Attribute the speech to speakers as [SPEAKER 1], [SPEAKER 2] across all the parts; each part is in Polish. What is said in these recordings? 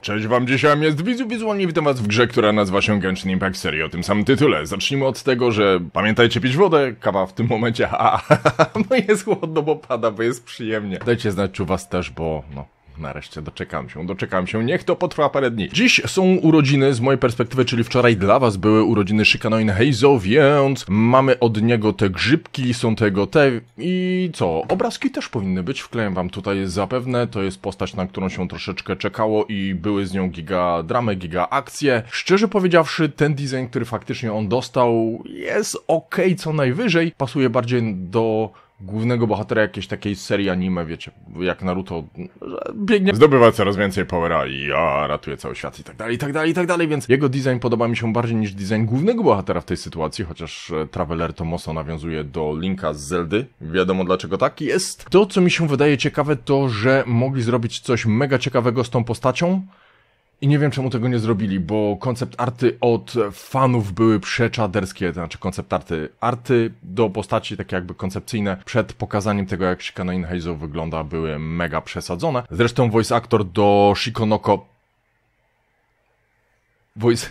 [SPEAKER 1] Cześć wam, dzisiaj jest Wizu Wizualnie, witam was w grze, która nazywa się Genshin Impact serii o tym samym tytule. Zacznijmy od tego, że pamiętajcie pić wodę, kawa w tym momencie, a, no jest chłodno, bo pada, bo jest przyjemnie. Dajcie znać, czy was też, bo no, Nareszcie doczekam się, doczekam się. Niech to potrwa parę dni. Dziś są urodziny z mojej perspektywy, czyli wczoraj dla was były urodziny Shikanoin Heizo, więc mamy od niego te grzybki, są tego te i co? Obrazki też powinny być, wkleję wam tutaj zapewne. To jest postać, na którą się troszeczkę czekało i były z nią giga dramy, giga akcje. Szczerze powiedziawszy, ten design, który faktycznie on dostał jest ok, co najwyżej. Pasuje bardziej do głównego bohatera jakiejś takiej serii anime, wiecie, jak Naruto, że biegnie, zdobywa coraz więcej powera i ja ratuje cały świat i tak dalej, i tak dalej, i tak dalej, więc jego design podoba mi się bardziej niż design głównego bohatera w tej sytuacji, chociaż e, Traveler to mocno nawiązuje do Linka z Zeldy, wiadomo dlaczego tak jest. To, co mi się wydaje ciekawe, to, że mogli zrobić coś mega ciekawego z tą postacią, i nie wiem, czemu tego nie zrobili, bo koncept arty od fanów były przeczaderskie, to znaczy koncept arty, arty do postaci takie jakby koncepcyjne przed pokazaniem tego, jak Shikanoin Heizo wygląda, były mega przesadzone. Zresztą voice actor do Shikonoko voice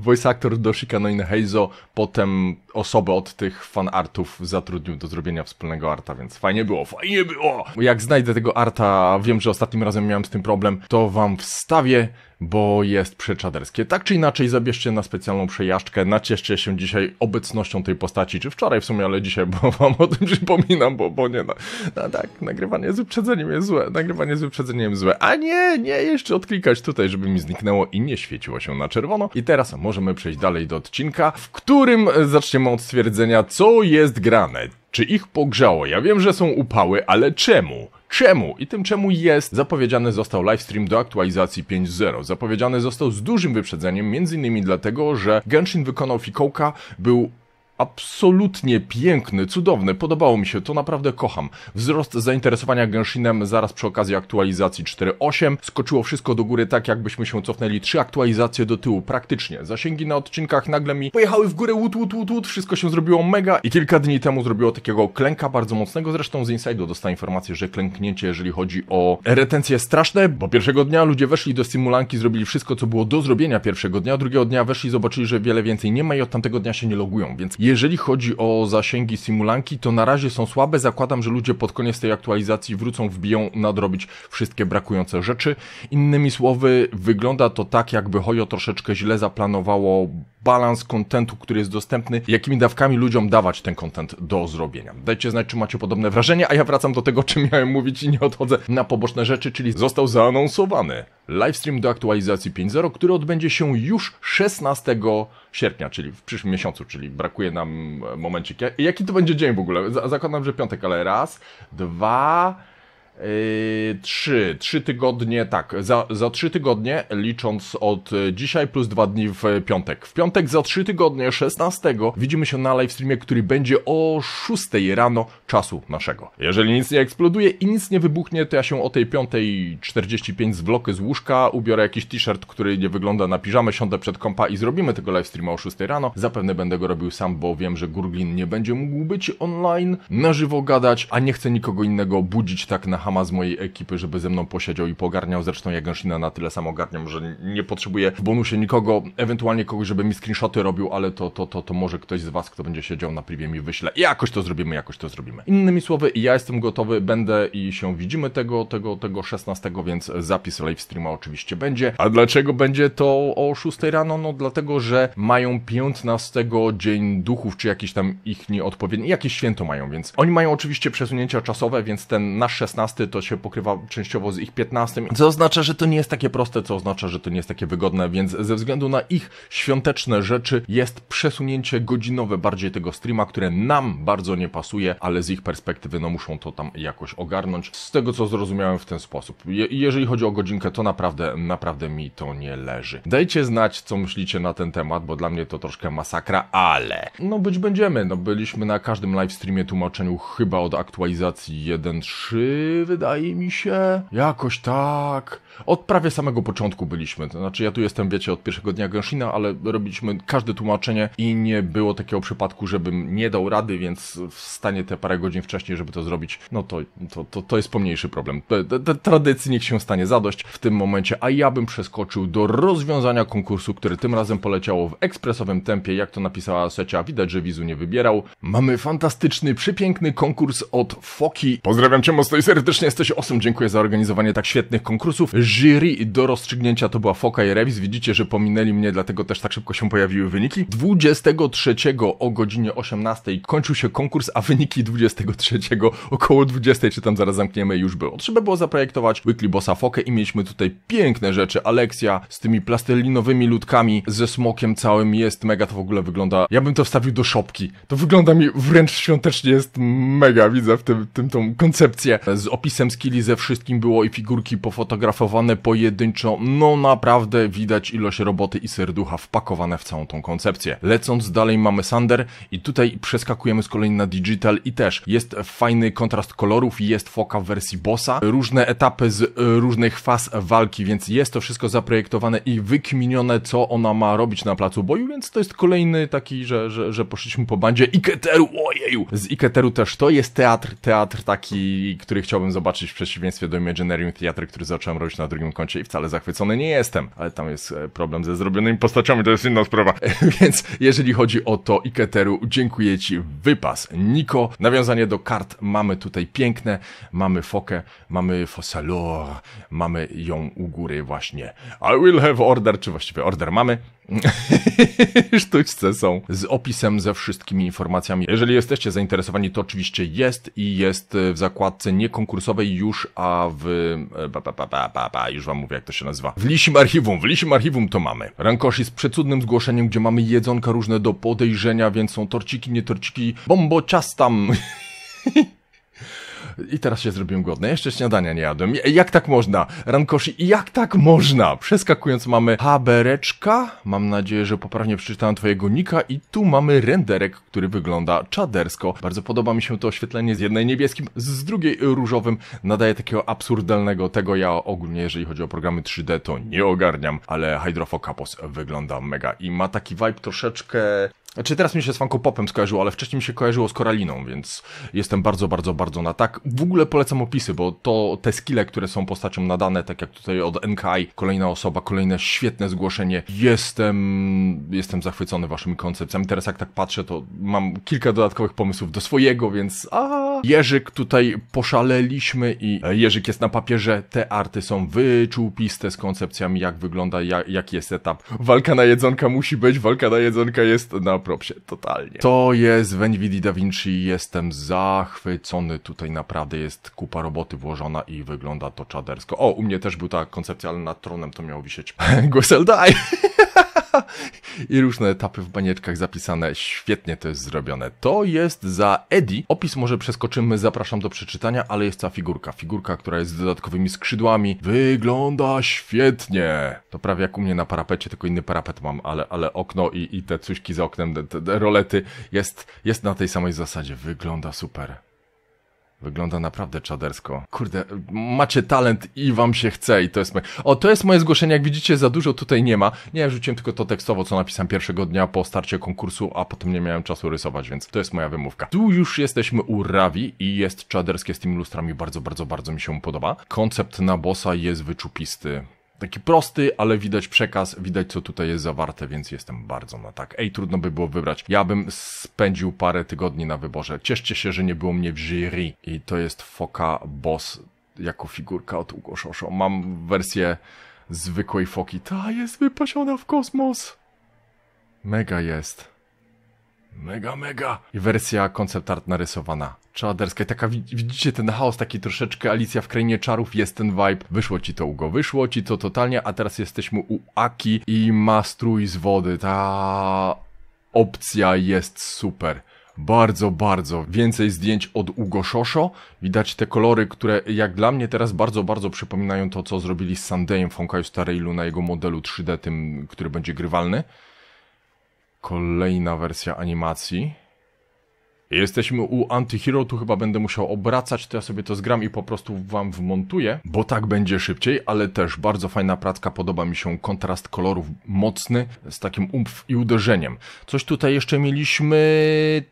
[SPEAKER 1] voice actor do Shikanoine Heizo, potem osobę od tych fanartów zatrudnił do zrobienia wspólnego arta, więc fajnie było, fajnie było! Jak znajdę tego arta, wiem, że ostatnim razem miałem z tym problem, to wam wstawię, bo jest przeczaderskie. Tak czy inaczej, zabierzcie na specjalną przejażdżkę, nacieszcie się dzisiaj obecnością tej postaci, czy wczoraj w sumie, ale dzisiaj, bo wam o tym przypominam, bo, bo nie, no, no tak, nagrywanie z wyprzedzeniem jest złe, nagrywanie z wyprzedzeniem złe, a nie, nie, jeszcze odklikać tutaj, żeby mi zniknęło i nie świeciło się na czerwono. I teraz teraz możemy przejść dalej do odcinka, w którym zaczniemy od stwierdzenia, co jest grane. Czy ich pogrzało? Ja wiem, że są upały, ale czemu? czemu i tym czemu jest zapowiedziany został livestream do aktualizacji 5.0. Zapowiedziany został z dużym wyprzedzeniem, m.in. dlatego, że Genshin wykonał fikołka, był absolutnie piękny, cudowny, podobało mi się, to naprawdę kocham. Wzrost zainteresowania Genshinem zaraz przy okazji aktualizacji 4.8 skoczyło wszystko do góry tak jakbyśmy się cofnęli trzy aktualizacje do tyłu, praktycznie. Zasięgi na odcinkach nagle mi pojechały w górę, łut, łut, łut, łut, wszystko się zrobiło mega i kilka dni temu zrobiło takiego klęka bardzo mocnego, zresztą z Inside'u dostałem informację, że klęknięcie, jeżeli chodzi o retencję straszne, bo pierwszego dnia ludzie weszli do symulanki, zrobili wszystko, co było do zrobienia pierwszego dnia, drugiego dnia weszli, zobaczyli, że wiele więcej nie ma i od tamtego dnia się nie logują, więc jeżeli chodzi o zasięgi simulanki, to na razie są słabe. Zakładam, że ludzie pod koniec tej aktualizacji wrócą, wbiją, nadrobić wszystkie brakujące rzeczy. Innymi słowy, wygląda to tak, jakby hoyo troszeczkę źle zaplanowało balans kontentu, który jest dostępny, jakimi dawkami ludziom dawać ten kontent do zrobienia. Dajcie znać, czy macie podobne wrażenie, a ja wracam do tego, czym miałem mówić i nie odchodzę na poboczne rzeczy, czyli został zaanonsowany livestream do aktualizacji 5.0, który odbędzie się już 16 sierpnia, czyli w przyszłym miesiącu, czyli brakuje nam momencik. Jaki to będzie dzień w ogóle? Zakładam, że piątek, ale raz, dwa... Yy, trzy, trzy tygodnie, tak, za, za trzy tygodnie, licząc od y, dzisiaj plus dwa dni w piątek. W piątek za trzy tygodnie, 16, widzimy się na streamie który będzie o 6 rano, czasu naszego. Jeżeli nic nie eksploduje i nic nie wybuchnie, to ja się o tej 5.45 zwlokę z łóżka, ubiorę jakiś t-shirt, który nie wygląda na piżamę, siądę przed kompa i zrobimy tego livestreama o 6 rano. Zapewne będę go robił sam, bo wiem, że Gurglin nie będzie mógł być online, na żywo gadać, a nie chcę nikogo innego budzić tak na hama z mojej ekipy, żeby ze mną posiedział i pogarniał. Zresztą ja Gęszlina na tyle sam ogarniam, że nie potrzebuję w bonusie nikogo, ewentualnie kogoś, żeby mi screenshoty robił, ale to, to, to, to może ktoś z was, kto będzie siedział na privie mi wyśle. Jakoś to zrobimy, jakoś to zrobimy. Innymi słowy, ja jestem gotowy, będę i się widzimy tego, tego, tego 16, więc zapis live streama oczywiście będzie. A dlaczego będzie to o 6 rano? No dlatego, że mają 15 Dzień Duchów, czy jakiś tam ich nieodpowiedni, jakieś święto mają, więc oni mają oczywiście przesunięcia czasowe, więc ten nasz 16 to się pokrywa częściowo z ich 15, co oznacza, że to nie jest takie proste, co oznacza, że to nie jest takie wygodne, więc ze względu na ich świąteczne rzeczy jest przesunięcie godzinowe bardziej tego streama, które nam bardzo nie pasuje, ale z ich perspektywy no muszą to tam jakoś ogarnąć. Z tego co zrozumiałem w ten sposób. Je jeżeli chodzi o godzinkę, to naprawdę, naprawdę mi to nie leży. Dajcie znać, co myślicie na ten temat, bo dla mnie to troszkę masakra, ale no być będziemy. No byliśmy na każdym streamie tłumaczeniu chyba od aktualizacji 1.3, wydaje mi się. Jakoś tak. Od prawie samego początku byliśmy. To znaczy ja tu jestem, wiecie, od pierwszego dnia Genshin'a, ale robiliśmy każde tłumaczenie i nie było takiego przypadku, żebym nie dał rady, więc w stanie te parę godzin wcześniej, żeby to zrobić, no to, to, to, to jest pomniejszy problem. Te, tradycji niech się stanie zadość w tym momencie, a ja bym przeskoczył do rozwiązania konkursu, który tym razem poleciało w ekspresowym tempie, jak to napisała Secia, widać, że wizu nie wybierał. Mamy fantastyczny, przepiękny konkurs od Foki. Pozdrawiam cię mocno i serdecznie, jesteś osób. dziękuję za organizowanie tak świetnych konkursów. Jury do rozstrzygnięcia to była Foka i Revis, widzicie, że pominęli mnie, dlatego też tak szybko się pojawiły wyniki. 23 o godzinie 18 kończył się konkurs, a wyniki 20 23 około 20, czy tam zaraz zamkniemy już było. Trzeba było zaprojektować Weekly Bossa Fokę i mieliśmy tutaj piękne rzeczy. Aleksja z tymi plastelinowymi ludkami, ze smokiem całym jest mega, to w ogóle wygląda... Ja bym to wstawił do szopki. To wygląda mi wręcz świątecznie, jest mega, widzę w tym, tym tą koncepcję. Z opisem skilli ze wszystkim było i figurki pofotografowane pojedynczo. No naprawdę widać ilość roboty i serducha wpakowane w całą tą koncepcję. Lecąc dalej mamy Sander i tutaj przeskakujemy z kolei na Digital i też też jest fajny kontrast kolorów, jest foka w wersji bossa, różne etapy z różnych faz walki, więc jest to wszystko zaprojektowane i wykminione, co ona ma robić na placu boju, więc to jest kolejny taki, że, że, że poszliśmy po bandzie Iketeru, ojeju! Z Iketeru też to jest teatr, teatr taki, który chciałbym zobaczyć w przeciwieństwie do Imaginarium Theatre, który zacząłem robić na drugim koncie i wcale zachwycony nie jestem, ale tam jest e, problem ze zrobionymi postaciami, to jest inna sprawa. więc jeżeli chodzi o to Iketeru, dziękuję Ci, wypas. Niko, nawiązując nawiązanie do kart mamy tutaj piękne. Mamy fokę, mamy Fossalor, mamy ją u góry właśnie. I will have order, czy właściwie order mamy. Sztućce są z opisem, ze wszystkimi informacjami. Jeżeli jesteście zainteresowani, to oczywiście jest i jest w zakładce niekonkursowej już, a w... Ba, ba, ba, ba, ba, już wam mówię, jak to się nazywa. W lisim archiwum, w lisim archiwum to mamy. Rankoshi z przecudnym zgłoszeniem, gdzie mamy jedzonka różne do podejrzenia, więc są torciki, nie torciki, bombo ciastam, I teraz się zrobiłem głodny. Jeszcze śniadania nie jadłem. Jak tak można? Rankoshi, jak tak można? Przeskakując mamy Habereczka. Mam nadzieję, że poprawnie przeczytałem twojego nika. I tu mamy renderek, który wygląda czadersko. Bardzo podoba mi się to oświetlenie z jednej niebieskim, z drugiej różowym. Nadaje takiego absurdalnego tego. Ja ogólnie, jeżeli chodzi o programy 3D, to nie ogarniam, ale Hydrofocapos wygląda mega i ma taki vibe troszeczkę znaczy teraz mi się z Popem skojarzyło, ale wcześniej mi się kojarzyło z Koraliną, więc jestem bardzo, bardzo, bardzo na tak. W ogóle polecam opisy, bo to te skille, które są postaciom nadane, tak jak tutaj od NKI, kolejna osoba, kolejne świetne zgłoszenie. Jestem, jestem zachwycony waszymi koncepcjami. Teraz jak tak patrzę, to mam kilka dodatkowych pomysłów do swojego, więc a Jerzyk tutaj poszaleliśmy i e, Jerzyk jest na papierze, te arty są wyczółpiste z koncepcjami, jak wygląda, jak, jaki jest etap. Walka na jedzonka musi być, walka na jedzonka jest na propsie, totalnie. To jest Venvidi Da Vinci, jestem zachwycony, tutaj naprawdę jest kupa roboty włożona i wygląda to czadersko. O, u mnie też był ta koncepcja, ale nad tronem to miało wisieć. Gosel die! i różne etapy w banieczkach zapisane. Świetnie to jest zrobione. To jest za Eddie. Opis może przeskoczymy, zapraszam do przeczytania, ale jest ta figurka. Figurka, która jest z dodatkowymi skrzydłami. Wygląda świetnie. To prawie jak u mnie na parapecie, tylko inny parapet mam, ale, ale okno i, i te cuśki za oknem, te, te rolety jest, jest na tej samej zasadzie. Wygląda super. Wygląda naprawdę czadersko. Kurde, macie talent i wam się chce i to jest moje... O, to jest moje zgłoszenie, jak widzicie za dużo tutaj nie ma. Nie, rzuciłem tylko to tekstowo, co napisałem pierwszego dnia po starcie konkursu, a potem nie miałem czasu rysować, więc to jest moja wymówka. Tu już jesteśmy u Ravi i jest czaderskie z tymi lustrami, bardzo, bardzo, bardzo mi się podoba. Koncept na bossa jest wyczupisty taki prosty, ale widać przekaz, widać co tutaj jest zawarte, więc jestem bardzo na tak. Ej, trudno by było wybrać. Ja bym spędził parę tygodni na wyborze. Cieszcie się, że nie było mnie w jury. I to jest Foka Boss jako figurka od Ugo Shosho. Mam wersję zwykłej foki. Ta jest wypasiona w kosmos. Mega jest. Mega, mega. I wersja koncept art narysowana czaderska. I taka, widzicie ten chaos, taki troszeczkę Alicja w Krainie Czarów, jest ten vibe. Wyszło ci to, Ugo, wyszło ci to totalnie, a teraz jesteśmy u Aki i ma strój z wody. Ta opcja jest super bardzo, bardzo więcej zdjęć od Ugo Shosho. Widać te kolory, które jak dla mnie teraz bardzo, bardzo przypominają to, co zrobili z Sandayem w Honkaju Starailu na jego modelu 3D, tym, który będzie grywalny. Kolejna wersja animacji. Jesteśmy u Antihero, tu chyba będę musiał obracać, to ja sobie to zgram i po prostu wam wmontuję, bo tak będzie szybciej, ale też bardzo fajna pracka, podoba mi się kontrast kolorów mocny, z takim umf i uderzeniem. Coś tutaj jeszcze mieliśmy,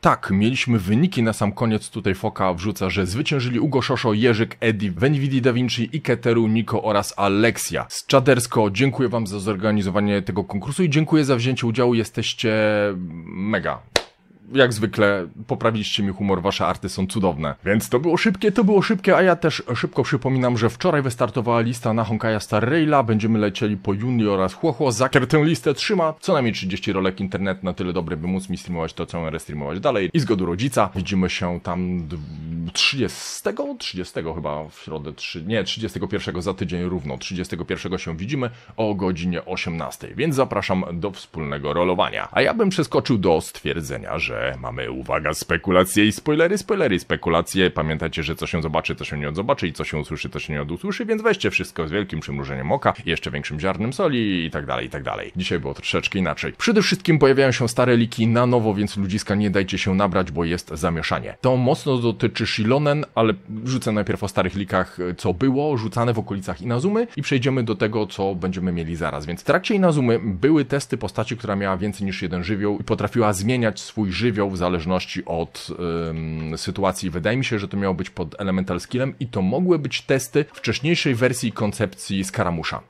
[SPEAKER 1] tak, mieliśmy wyniki na sam koniec, tutaj Foka wrzuca, że zwyciężyli Ugo Szoszo, Jerzyk, Eddie, Venvidi Da Vinci, Iketeru, Niko oraz Alexia. Z Czadersko, dziękuję wam za zorganizowanie tego konkursu i dziękuję za wzięcie udziału, jesteście mega jak zwykle poprawiliście mi humor, wasze arty są cudowne. Więc to było szybkie, to było szybkie, a ja też szybko przypominam, że wczoraj wystartowała lista na Honkaja Star Raila, będziemy lecieli po Juni oraz Huohuo. Zakier tę listę trzyma co najmniej 30 rolek internet na tyle dobry, by móc mi streamować to, co mam restreamować dalej. I zgodu rodzica, widzimy się tam 30, 30 chyba w środę, 3, nie, 31 za tydzień równo, 31 się widzimy o godzinie 18, więc zapraszam do wspólnego rolowania. A ja bym przeskoczył do stwierdzenia, że że mamy, uwaga, spekulacje i spoilery, spoilery, spekulacje. Pamiętajcie, że co się zobaczy, to się nie odzobaczy i co się usłyszy, to się nie odusłyszy, więc weźcie wszystko z wielkim przymrużeniem oka, jeszcze większym ziarnem soli i tak dalej, i tak dalej. Dzisiaj było troszeczkę inaczej. Przede wszystkim pojawiają się stare liki na nowo, więc ludziska nie dajcie się nabrać, bo jest zamieszanie. To mocno dotyczy Shilonen, ale rzucę najpierw o starych likach, co było rzucane w okolicach Inazumy i przejdziemy do tego, co będziemy mieli zaraz. Więc w trakcie Inazumy były testy postaci, która miała więcej niż jeden żywioł i potrafiła zmieniać swój żywioł żywioł w zależności od ym, sytuacji. Wydaje mi się, że to miało być pod Elemental Skillem i to mogły być testy wcześniejszej wersji koncepcji Skaramusza.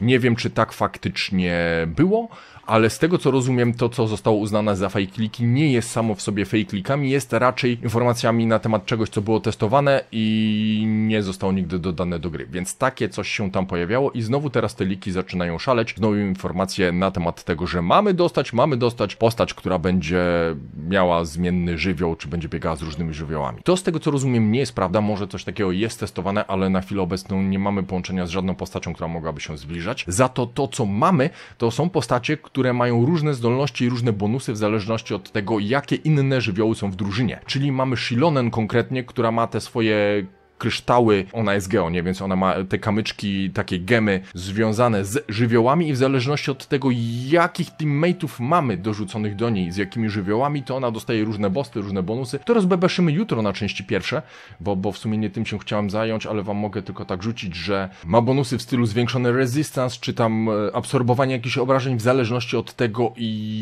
[SPEAKER 1] Nie wiem, czy tak faktycznie było, ale z tego co rozumiem, to co zostało uznane za fake nie jest samo w sobie fake jest raczej informacjami na temat czegoś, co było testowane i nie zostało nigdy dodane do gry, więc takie coś się tam pojawiało i znowu teraz te liki zaczynają szaleć, znowu informacje na temat tego, że mamy dostać, mamy dostać postać, która będzie miała zmienny żywioł, czy będzie biegała z różnymi żywiołami. To z tego co rozumiem nie jest prawda, może coś takiego jest testowane, ale na chwilę obecną nie mamy połączenia z żadną postacią, która mogłaby się zbliżać. Za to to co mamy, to są postacie, które mają różne zdolności i różne bonusy w zależności od tego, jakie inne żywioły są w drużynie. Czyli mamy Shilonen konkretnie, która ma te swoje kryształy, ona jest geonie, więc ona ma te kamyczki, takie gemy związane z żywiołami i w zależności od tego, jakich teammateów mamy dorzuconych do niej, z jakimi żywiołami, to ona dostaje różne bosty, różne bonusy. To rozbebeszymy jutro na części pierwsze, bo, bo w sumie nie tym się chciałem zająć, ale wam mogę tylko tak rzucić, że ma bonusy w stylu zwiększony resistance, czy tam e, absorbowanie jakichś obrażeń w zależności od tego,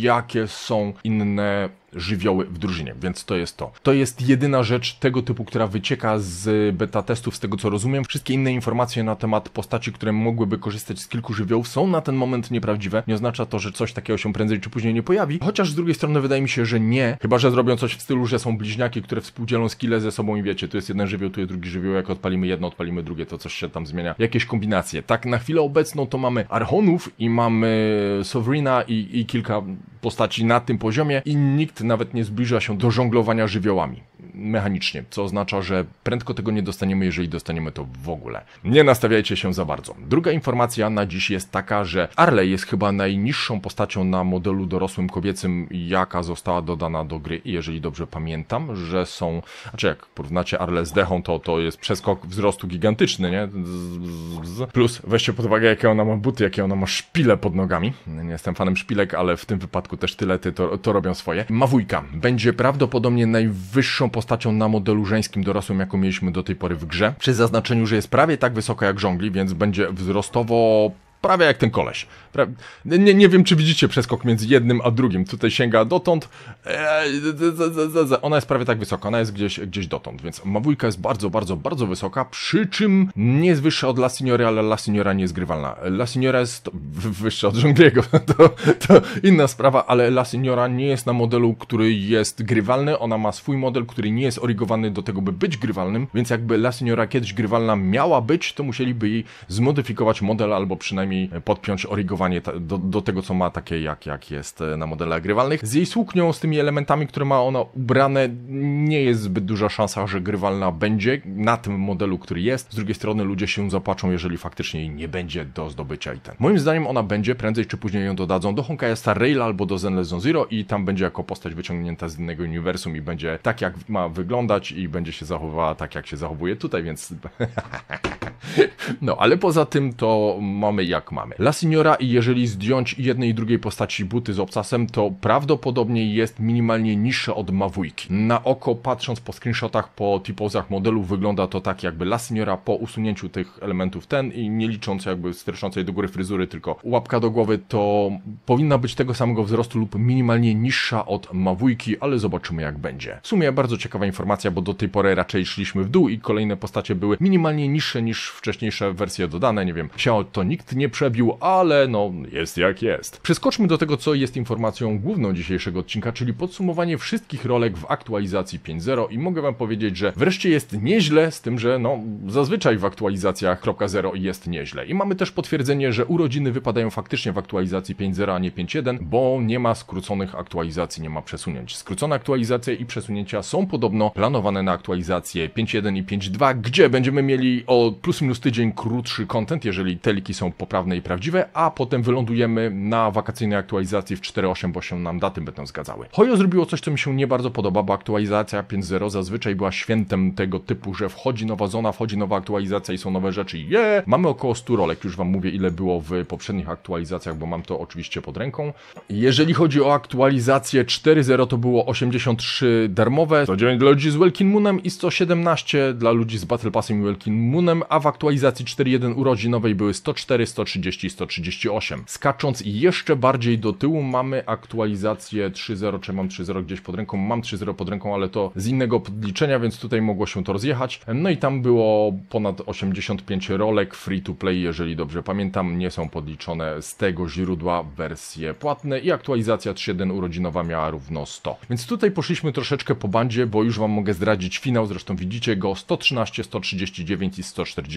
[SPEAKER 1] jakie są inne żywioły w drużynie, więc to jest to. To jest jedyna rzecz tego typu, która wycieka z beta testów, z tego co rozumiem. Wszystkie inne informacje na temat postaci, które mogłyby korzystać z kilku żywiołów są na ten moment nieprawdziwe. Nie oznacza to, że coś takiego się prędzej czy później nie pojawi, chociaż z drugiej strony wydaje mi się, że nie, chyba że zrobią coś w stylu, że są bliźniaki, które współdzielą skille ze sobą i wiecie, tu jest jeden żywioł, tu jest drugi żywioł, jak odpalimy jedno, odpalimy drugie, to coś się tam zmienia. Jakieś kombinacje. Tak, na chwilę obecną to mamy Archonów i mamy Sovereigna i, i kilka postaci na tym poziomie i nikt nawet nie zbliża się do żonglowania żywiołami mechanicznie, co oznacza, że prędko tego nie dostaniemy, jeżeli dostaniemy to w ogóle. Nie nastawiajcie się za bardzo. Druga informacja na dziś jest taka, że Arley jest chyba najniższą postacią na modelu dorosłym kobiecym, jaka została dodana do gry. I jeżeli dobrze pamiętam, że są, znaczy jak porównacie Arle z Dechą, to to jest przeskok wzrostu gigantyczny, nie? Plus weźcie pod uwagę, jakie ona ma buty, jakie ona ma szpile pod nogami. Nie jestem fanem szpilek, ale w tym wypadku też tylety to, to robią swoje. Ma wujka. Będzie prawdopodobnie najwyższą postacią postacią na modelu żeńskim dorosłym, jaką mieliśmy do tej pory w grze, przy zaznaczeniu, że jest prawie tak wysoka jak żongli, więc będzie wzrostowo prawie jak ten koleś. Nie, nie wiem, czy widzicie przeskok między jednym a drugim. Tutaj sięga dotąd. E, ona jest prawie tak wysoka, ona jest gdzieś, gdzieś dotąd, więc mawujka jest bardzo, bardzo, bardzo wysoka, przy czym nie jest wyższa od La Signora, ale La Signora nie jest grywalna. La Signora jest wyższa od Żongliego, to, to inna sprawa, ale La Signora nie jest na modelu, który jest grywalny, ona ma swój model, który nie jest origowany do tego, by być grywalnym, więc jakby La Signora kiedyś grywalna miała być, to musieliby jej zmodyfikować model albo przynajmniej podpiąć origowanie do, do, tego, co ma takie, jak, jak jest e, na modelach grywalnych. Z jej suknią, z tymi elementami, które ma ona ubrane, nie jest zbyt duża szansa, że grywalna będzie na tym modelu, który jest. Z drugiej strony ludzie się zapaczą, jeżeli faktycznie jej nie będzie do zdobycia i ten. Moim zdaniem ona będzie, prędzej czy później ją dodadzą do Honkai Star Rail albo do Zenless Zone Zero i tam będzie jako postać wyciągnięta z innego uniwersum i będzie tak, jak ma wyglądać i będzie się zachowywała tak, jak się zachowuje tutaj, więc... No, ale poza tym to mamy jak mamy. La Signora i jeżeli zdjąć jednej i drugiej postaci buty z obcasem, to prawdopodobnie jest minimalnie niższe od Mawujki. Na oko patrząc po screenshotach, po typozach modelu wygląda to tak jakby La Signora po usunięciu tych elementów ten i nie licząc jakby streszczącej do góry fryzury, tylko łapka do głowy, to powinna być tego samego wzrostu lub minimalnie niższa od Mawujki, ale zobaczymy jak będzie. W sumie bardzo ciekawa informacja, bo do tej pory raczej szliśmy w dół i kolejne postacie były minimalnie niższe niż wcześniejsze wersje dodane, nie wiem, się to nikt nie przebił, ale no jest jak jest. Przeskoczmy do tego, co jest informacją główną dzisiejszego odcinka, czyli podsumowanie wszystkich rolek w aktualizacji 5.0 i mogę wam powiedzieć, że wreszcie jest nieźle, z tym, że no zazwyczaj w aktualizacjach 0 jest nieźle. I mamy też potwierdzenie, że urodziny wypadają faktycznie w aktualizacji 5.0, a nie 5.1, bo nie ma skróconych aktualizacji, nie ma przesunięć. Skrócone aktualizacje i przesunięcia są podobno planowane na aktualizacje 5.1 i 5.2, gdzie będziemy mieli o plus minus tydzień krótszy content, jeżeli teliki są poprawne i prawdziwe, a potem wylądujemy na wakacyjnej aktualizacji w 4.8, bo się nam daty będą zgadzały. Hojo zrobiło coś, co mi się nie bardzo podoba, bo aktualizacja 5.0 zazwyczaj była świętem tego typu, że wchodzi nowa zona, wchodzi nowa aktualizacja i są nowe rzeczy. Je! Yeah! Mamy około 100 rolek, już wam mówię ile było w poprzednich aktualizacjach, bo mam to oczywiście pod ręką. Jeżeli chodzi o aktualizację 4.0, to było 83 darmowe, 109 dla ludzi z Welkin Moonem i 117 dla ludzi z Battle Passem i Welkin Moonem, a w aktualizacji 4.1 urodzinowej były 104, 130 i 138. Skacząc jeszcze bardziej do tyłu mamy aktualizację 3.0, czy mam 3.0 gdzieś pod ręką? Mam 3.0 pod ręką, ale to z innego podliczenia, więc tutaj mogło się to rozjechać. No i tam było ponad 85 rolek free to play, jeżeli dobrze pamiętam, nie są podliczone z tego źródła wersje płatne i aktualizacja 3.1 urodzinowa miała równo 100. Więc tutaj poszliśmy troszeczkę po bandzie, bo już Wam mogę zdradzić finał, zresztą widzicie go 113, 139 i 140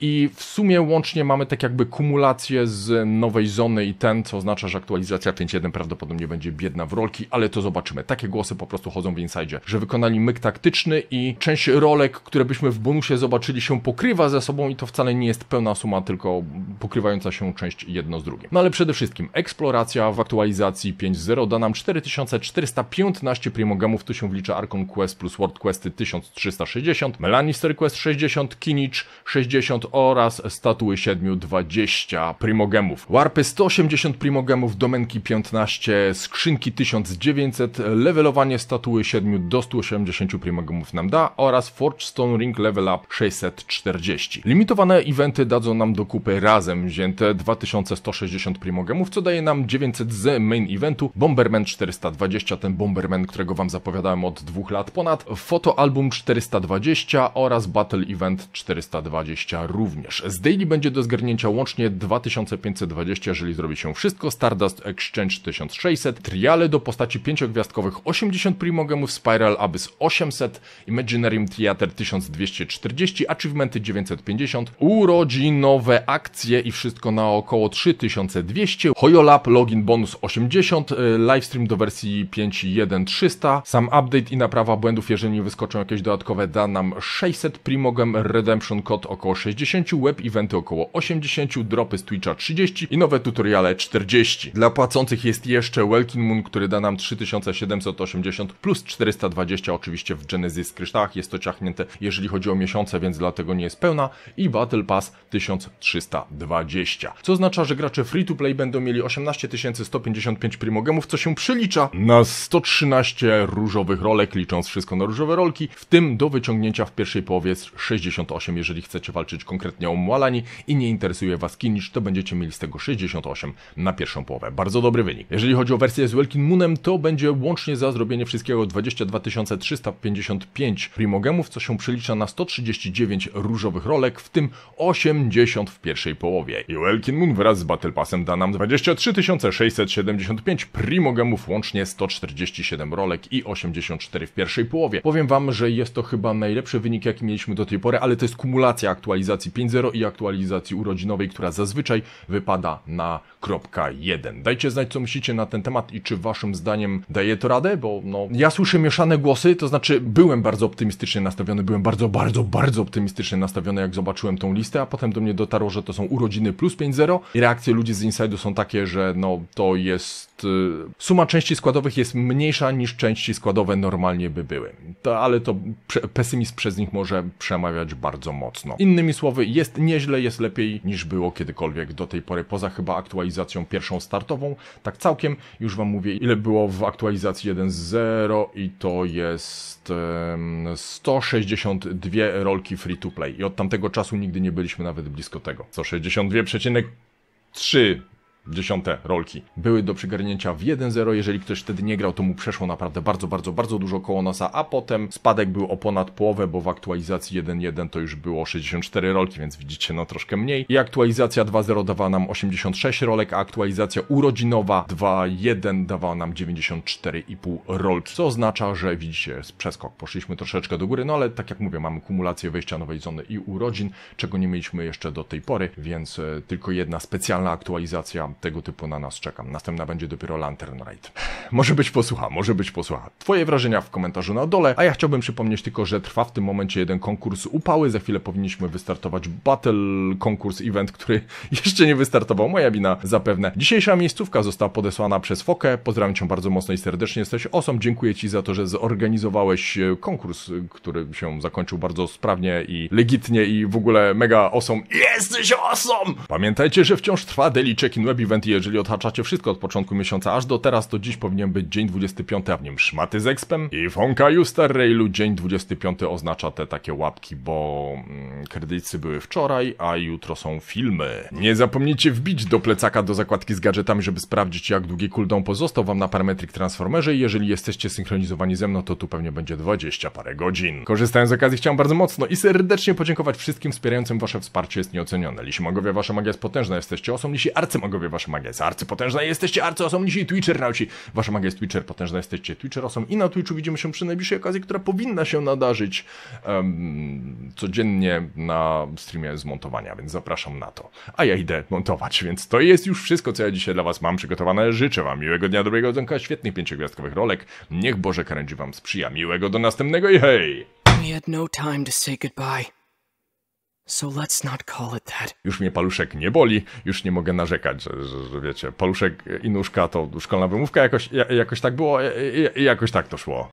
[SPEAKER 1] i w sumie łącznie mamy tak jakby kumulację z nowej zony i ten, co oznacza, że aktualizacja 5.1 prawdopodobnie będzie biedna w rolki, ale to zobaczymy. Takie głosy po prostu chodzą w Inside, że wykonali myk taktyczny i część rolek, które byśmy w bonusie zobaczyli się pokrywa ze sobą i to wcale nie jest pełna suma, tylko pokrywająca się część jedno z drugim. No ale przede wszystkim eksploracja w aktualizacji 5.0 da nam 4415 primogemów, tu się wlicza Arkon Quest plus World Questy 1360, Melanister Quest 60, Kinich 60 oraz statuły 720 primogemów. Warpy 180 primogemów, domenki 15, skrzynki 1900, levelowanie statuły 7 do 180 primogemów nam da oraz Forge Stone Ring Level Up 640. Limitowane eventy dadzą nam do kupy razem wzięte 2160 primogemów, co daje nam 900 z main eventu, Bomberman 420, ten Bomberman, którego wam zapowiadałem od dwóch lat ponad, fotoalbum 420 oraz Battle Event 420. 20 również. Z daily będzie do zgarnięcia łącznie 2520, jeżeli zrobi się wszystko, Stardust Exchange 1600, triale do postaci pięciogwiazdkowych 80 primogemów, Spiral Abyss 800, Imaginarium Theater 1240, achievementy 950, urodzinowe akcje i wszystko na około 3200, Hoyolab login bonus 80, e, livestream do wersji 5.1.300, sam update i naprawa błędów, jeżeli nie wyskoczą jakieś dodatkowe, da nam 600 primogem, redemption code około 60, web eventy około 80, dropy z Twitcha 30 i nowe tutoriale 40. Dla płacących jest jeszcze Welkin Moon, który da nam 3780 plus 420 oczywiście w Genesis kryształach, jest to ciachnięte jeżeli chodzi o miesiące, więc dlatego nie jest pełna i Battle Pass 1320. Co oznacza, że gracze free to play będą mieli 18155 primogemów, co się przelicza na 113 różowych rolek, licząc wszystko na różowe rolki, w tym do wyciągnięcia w pierwszej połowie 68, jeżeli chcecie chcecie walczyć konkretnie o Mualani i nie interesuje Was Kinnicz, to będziecie mieli z tego 68 na pierwszą połowę. Bardzo dobry wynik. Jeżeli chodzi o wersję z Welkin Moonem, to będzie łącznie za zrobienie wszystkiego 22 355 primogemów, co się przelicza na 139 różowych rolek, w tym 80 w pierwszej połowie. I Welkin Moon wraz z Battle Passem da nam 23 675 primogemów, łącznie 147 rolek i 84 w pierwszej połowie. Powiem Wam, że jest to chyba najlepszy wynik, jaki mieliśmy do tej pory, ale to jest kumulacja aktualizacji 5.0 i aktualizacji urodzinowej, która zazwyczaj wypada na kropka 1. Dajcie znać, co myślicie na ten temat i czy waszym zdaniem daje to radę, bo no, ja słyszę mieszane głosy, to znaczy byłem bardzo optymistycznie nastawiony, byłem bardzo, bardzo, bardzo optymistycznie nastawiony, jak zobaczyłem tą listę, a potem do mnie dotarło, że to są urodziny plus 5.0 i reakcje ludzi z Inside'u są takie, że no to jest Y, suma części składowych jest mniejsza niż części składowe normalnie by były. To, ale to pesymizm przez nich może przemawiać bardzo mocno. Innymi słowy, jest nieźle, jest lepiej niż było kiedykolwiek do tej pory, poza chyba aktualizacją pierwszą startową. Tak całkiem, już wam mówię, ile było w aktualizacji 1.0 i to jest um, 162 rolki free to play. I od tamtego czasu nigdy nie byliśmy nawet blisko tego. 162,3 dziesiąte rolki były do przygarnięcia w 1-0. Jeżeli ktoś wtedy nie grał, to mu przeszło naprawdę bardzo, bardzo, bardzo dużo koło nosa, a potem spadek był o ponad połowę, bo w aktualizacji 1-1 to już było 64 rolki, więc widzicie, no troszkę mniej. I aktualizacja 2-0 dawała nam 86 rolek, a aktualizacja urodzinowa 2-1 dawała nam 94,5 rolki, co oznacza, że widzicie, przeskok. Poszliśmy troszeczkę do góry, no ale tak jak mówię, mamy kumulację wejścia nowej zony i urodzin, czego nie mieliśmy jeszcze do tej pory, więc e, tylko jedna specjalna aktualizacja tego typu na nas czekam. Następna będzie dopiero Lantern Ride. Może być posłucha, może być posłucha. Twoje wrażenia w komentarzu na dole, a ja chciałbym przypomnieć tylko, że trwa w tym momencie jeden konkurs upały. Za chwilę powinniśmy wystartować battle konkurs event, który jeszcze nie wystartował. Moja wina zapewne. Dzisiejsza miejscówka została podesłana przez Fokę. Pozdrawiam cię bardzo mocno i serdecznie. Jesteś osom. Dziękuję ci za to, że zorganizowałeś e, konkurs, e, który się zakończył bardzo sprawnie i legitnie i w ogóle mega osom. Awesome. Jesteś osom! Awesome! Pamiętajcie, że wciąż trwa Daily Check-in Web event i jeżeli odhaczacie wszystko od początku miesiąca aż do teraz, to dziś powinien być dzień 25, a w nim szmaty z expem i Fonka Juster Railu. Dzień 25 oznacza te takie łapki, bo mm, kredyty były wczoraj, a jutro są filmy. Nie zapomnijcie wbić do plecaka do zakładki z gadżetami, żeby sprawdzić jak długi cooldown pozostał wam na Parametric Transformerze i jeżeli jesteście synchronizowani ze mną, to tu pewnie będzie 20 parę godzin. Korzystając z okazji chciałem bardzo mocno i serdecznie podziękować wszystkim wspierającym wasze wsparcie jest nieocenione. Lisi magowie, wasza magia jest potężna, jesteście arcy arcymagowie wasza magia jest arcypotężna, jesteście arcyosobnici Twitchernauci. Wasza magia jest Twitcher potężna, jesteście Twitcherosą i na Twitchu widzimy się przy najbliższej okazji, która powinna się nadarzyć um, codziennie na streamie zmontowania, więc zapraszam na to. A ja idę montować, więc to jest już wszystko, co ja dzisiaj dla was mam przygotowane. Życzę wam miłego dnia, dobrego odzonka, świetnych pięciogwiazdkowych rolek. Niech Boże karędzi wam sprzyja. Miłego do następnego i hej! We had no time to say goodbye. So let's not call it that. Już mnie paluszek nie boli, już nie mogę narzekać, że, że, że wiecie, paluszek i nóżka to szkolna wymówka, jakoś, jakoś tak było, jakoś tak to szło.